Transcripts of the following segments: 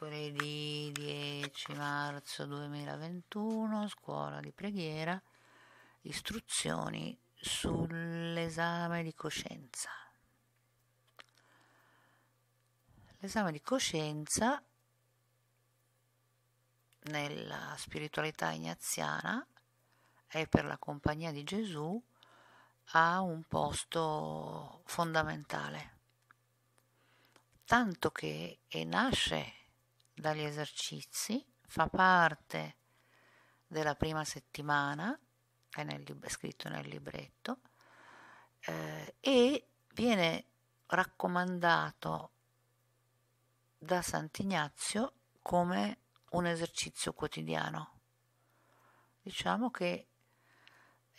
mercoledì 10 marzo 2021, scuola di preghiera, istruzioni sull'esame di coscienza. L'esame di coscienza nella spiritualità ignaziana e per la compagnia di Gesù ha un posto fondamentale, tanto che nasce dagli esercizi, fa parte della prima settimana, è, nel, è scritto nel libretto, eh, e viene raccomandato da Sant'Ignazio come un esercizio quotidiano. Diciamo che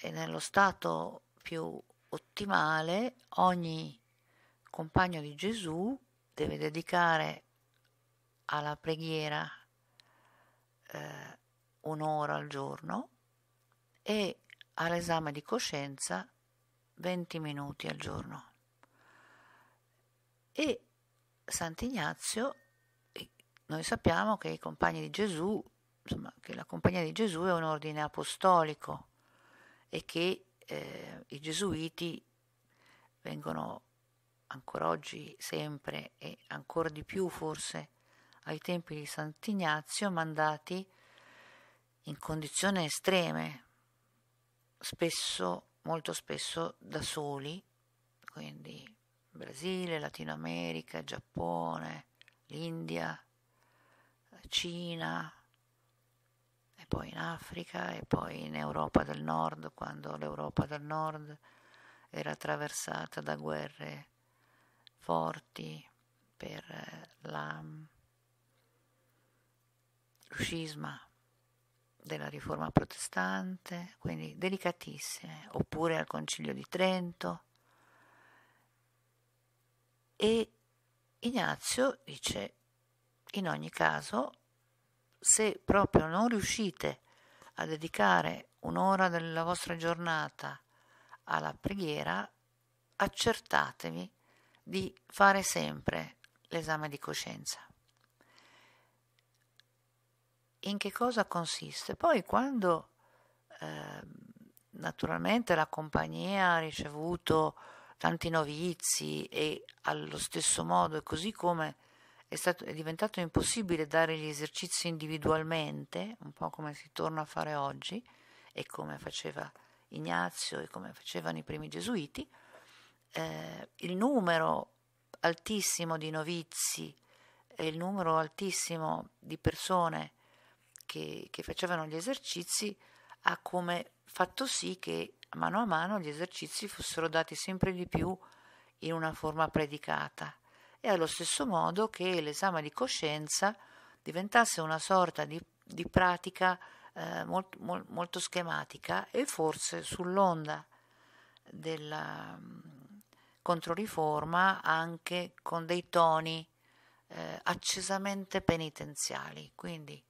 nello stato più ottimale ogni compagno di Gesù deve dedicare alla preghiera eh, un'ora al giorno e all'esame di coscienza 20 minuti al giorno. E Sant'Ignazio, noi sappiamo che i compagni di Gesù, insomma, che la compagnia di Gesù è un ordine apostolico e che eh, i gesuiti vengono ancora oggi sempre e ancora di più forse ai tempi di Sant'Ignazio mandati in condizioni estreme, spesso, molto spesso da soli, quindi Brasile, Latino America, Giappone, l'India, Cina, e poi in Africa, e poi in Europa del Nord, quando l'Europa del Nord era attraversata da guerre forti per la scisma della riforma protestante, quindi delicatissime, oppure al concilio di Trento. E Ignazio dice, in ogni caso, se proprio non riuscite a dedicare un'ora della vostra giornata alla preghiera, accertatevi di fare sempre l'esame di coscienza in che cosa consiste. Poi quando eh, naturalmente la compagnia ha ricevuto tanti novizi e allo stesso modo e così come è, stato, è diventato impossibile dare gli esercizi individualmente, un po' come si torna a fare oggi e come faceva Ignazio e come facevano i primi gesuiti, eh, il numero altissimo di novizi e il numero altissimo di persone che, che facevano gli esercizi ha come fatto sì che mano a mano gli esercizi fossero dati sempre di più in una forma predicata e allo stesso modo che l'esame di coscienza diventasse una sorta di, di pratica eh, molt, molt, molto schematica e forse sull'onda della mm, controriforma anche con dei toni eh, accesamente penitenziali. Quindi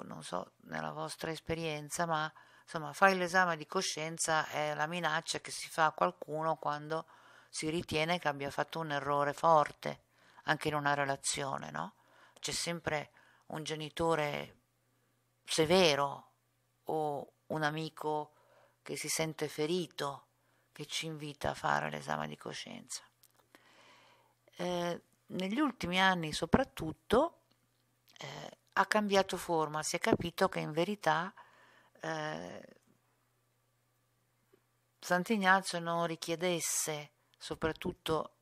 ecco, non so nella vostra esperienza, ma insomma fare l'esame di coscienza è la minaccia che si fa a qualcuno quando si ritiene che abbia fatto un errore forte, anche in una relazione, no? C'è sempre un genitore severo o un amico che si sente ferito che ci invita a fare l'esame di coscienza. Eh, negli ultimi anni soprattutto eh, ha cambiato forma, si è capito che in verità eh, Sant'Ignazio non richiedesse, soprattutto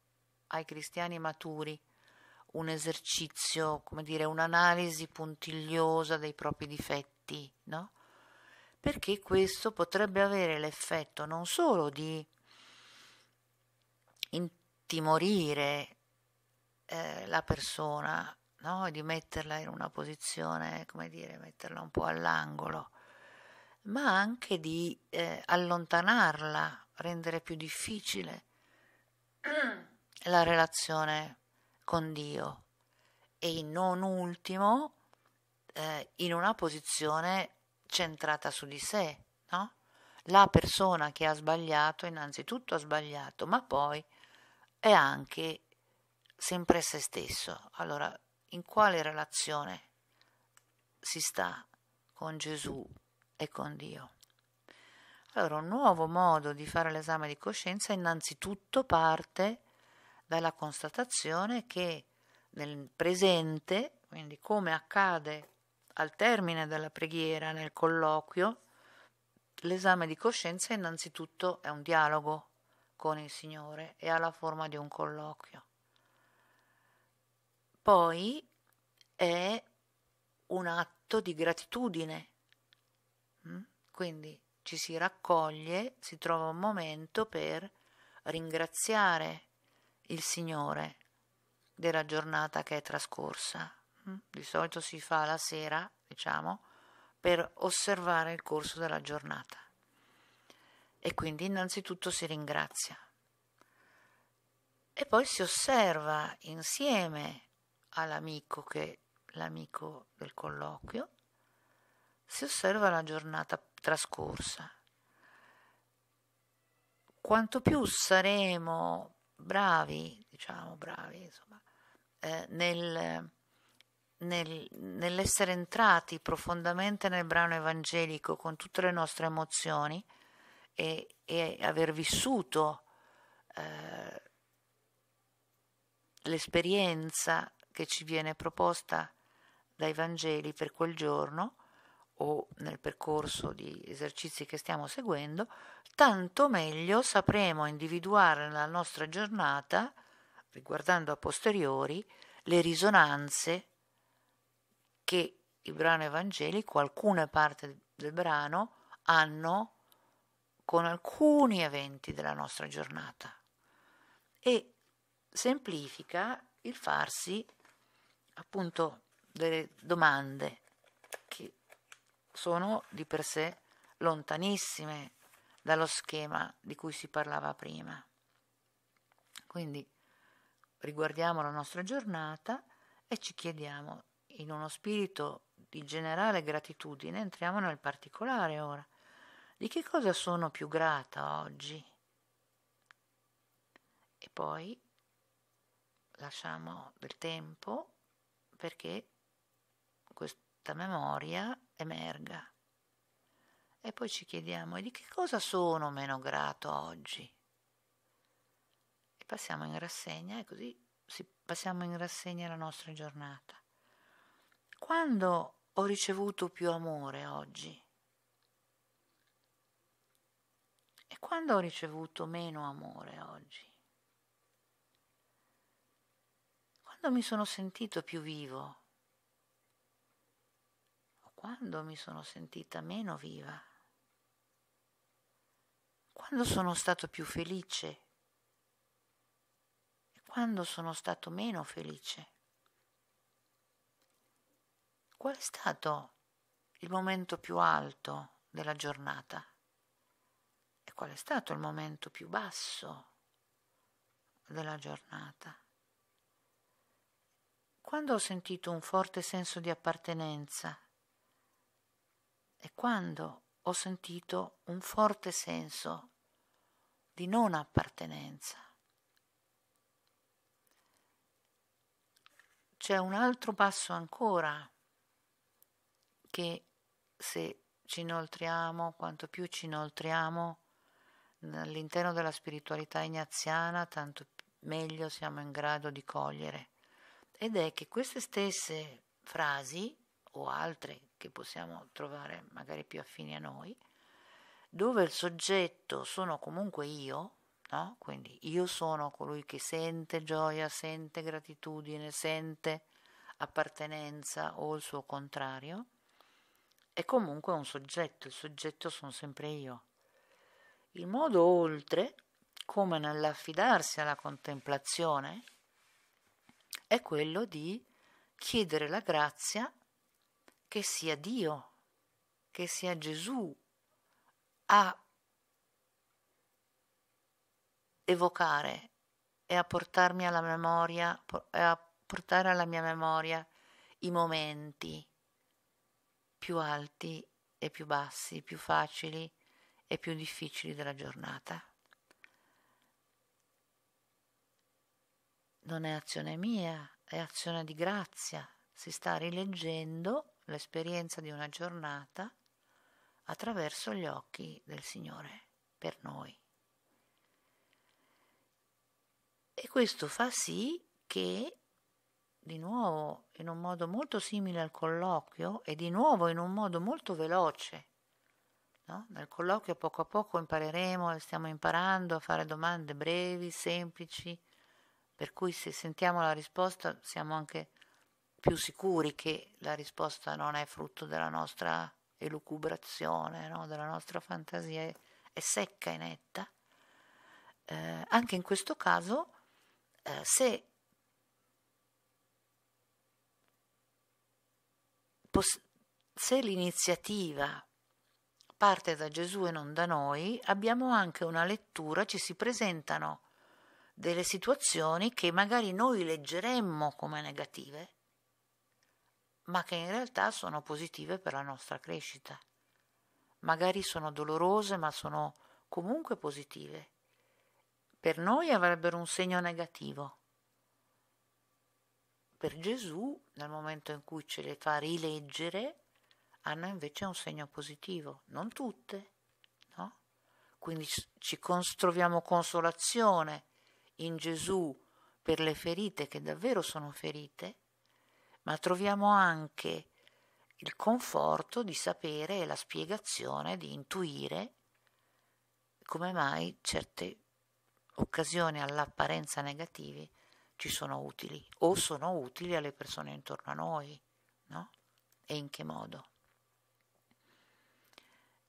ai cristiani maturi, un esercizio, come dire, un'analisi puntigliosa dei propri difetti, no? Perché questo potrebbe avere l'effetto non solo di intimorire eh, la persona no? di metterla in una posizione, come dire, metterla un po' all'angolo, ma anche di eh, allontanarla, rendere più difficile la relazione con Dio e non ultimo eh, in una posizione centrata su di sé, no? La persona che ha sbagliato innanzitutto ha sbagliato, ma poi è anche sempre se stesso. Allora in quale relazione si sta con Gesù e con Dio. Allora, un nuovo modo di fare l'esame di coscienza innanzitutto parte dalla constatazione che nel presente, quindi come accade al termine della preghiera, nel colloquio, l'esame di coscienza innanzitutto è un dialogo con il Signore e ha la forma di un colloquio. Poi è un atto di gratitudine. Mm? Quindi ci si raccoglie, si trova un momento per ringraziare il Signore della giornata che è trascorsa. Mm? Di solito si fa la sera, diciamo, per osservare il corso della giornata. E quindi innanzitutto si ringrazia. E poi si osserva insieme all'amico che l'amico del colloquio, si osserva la giornata trascorsa. Quanto più saremo bravi, diciamo bravi, insomma, eh, nel, nel, nell'essere entrati profondamente nel brano evangelico con tutte le nostre emozioni e, e aver vissuto eh, l'esperienza che ci viene proposta dai Vangeli per quel giorno o nel percorso di esercizi che stiamo seguendo, tanto meglio sapremo individuare nella nostra giornata, riguardando a posteriori, le risonanze che il brano evangelico, alcune parti del brano, hanno con alcuni eventi della nostra giornata e semplifica il farsi appunto delle domande che sono di per sé lontanissime dallo schema di cui si parlava prima. Quindi riguardiamo la nostra giornata e ci chiediamo, in uno spirito di generale gratitudine, entriamo nel particolare ora, di che cosa sono più grata oggi? E poi lasciamo del tempo perché questa memoria emerga. E poi ci chiediamo, di che cosa sono meno grato oggi? E passiamo in rassegna e così passiamo in rassegna la nostra giornata. Quando ho ricevuto più amore oggi? E quando ho ricevuto meno amore oggi? Quando mi sono sentito più vivo? O quando mi sono sentita meno viva? Quando sono stato più felice? E quando sono stato meno felice? Qual è stato il momento più alto della giornata? E qual è stato il momento più basso della giornata? Quando ho sentito un forte senso di appartenenza e quando ho sentito un forte senso di non appartenenza. C'è un altro passo ancora che se ci inoltriamo, quanto più ci inoltriamo all'interno della spiritualità ignaziana, tanto meglio siamo in grado di cogliere ed è che queste stesse frasi o altre che possiamo trovare magari più affini a noi, dove il soggetto sono comunque io, no? quindi io sono colui che sente gioia, sente gratitudine, sente appartenenza o il suo contrario, è comunque un soggetto, il soggetto sono sempre io. Il modo oltre, come nell'affidarsi alla contemplazione, è quello di chiedere la grazia che sia Dio, che sia Gesù a evocare e a portarmi alla memoria, a portare alla mia memoria i momenti più alti e più bassi, più facili e più difficili della giornata. non è azione mia, è azione di grazia. Si sta rileggendo l'esperienza di una giornata attraverso gli occhi del Signore per noi. E questo fa sì che, di nuovo, in un modo molto simile al colloquio e di nuovo in un modo molto veloce, no? dal colloquio poco a poco impareremo, stiamo imparando a fare domande brevi, semplici, per cui se sentiamo la risposta siamo anche più sicuri che la risposta non è frutto della nostra elucubrazione, no? della nostra fantasia, è secca e netta. Eh, anche in questo caso, eh, se se l'iniziativa parte da Gesù e non da noi, abbiamo anche una lettura, ci si presentano delle situazioni che magari noi leggeremmo come negative, ma che in realtà sono positive per la nostra crescita. Magari sono dolorose, ma sono comunque positive. Per noi avrebbero un segno negativo. Per Gesù, nel momento in cui ce le fa rileggere, hanno invece un segno positivo. Non tutte, no? Quindi ci troviamo consolazione in Gesù per le ferite che davvero sono ferite, ma troviamo anche il conforto di sapere e la spiegazione, di intuire come mai certe occasioni all'apparenza negative ci sono utili o sono utili alle persone intorno a noi, no? E in che modo?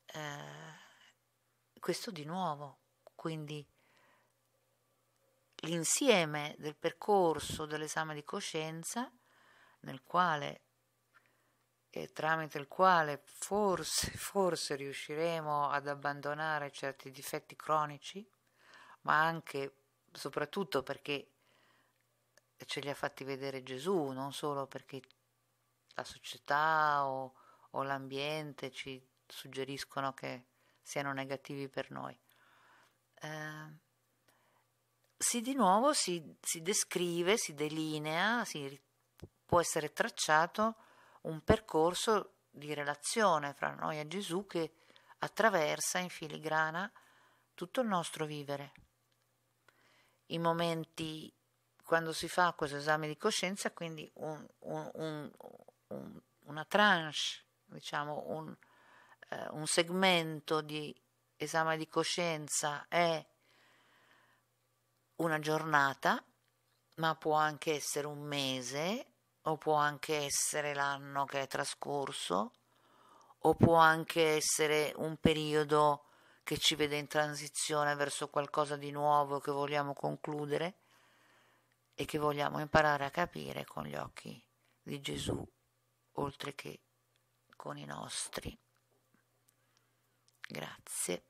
Eh, questo di nuovo, quindi l'insieme del percorso dell'esame di coscienza nel quale e tramite il quale forse, forse riusciremo ad abbandonare certi difetti cronici, ma anche, soprattutto perché ce li ha fatti vedere Gesù, non solo perché la società o, o l'ambiente ci suggeriscono che siano negativi per noi. Eh, si di nuovo si, si descrive, si delinea, si, può essere tracciato un percorso di relazione fra noi e Gesù che attraversa in filigrana tutto il nostro vivere. I momenti quando si fa questo esame di coscienza, quindi un, un, un, una tranche, diciamo eh, un segmento di esame di coscienza è una giornata, ma può anche essere un mese, o può anche essere l'anno che è trascorso, o può anche essere un periodo che ci vede in transizione verso qualcosa di nuovo che vogliamo concludere e che vogliamo imparare a capire con gli occhi di Gesù, oltre che con i nostri. Grazie.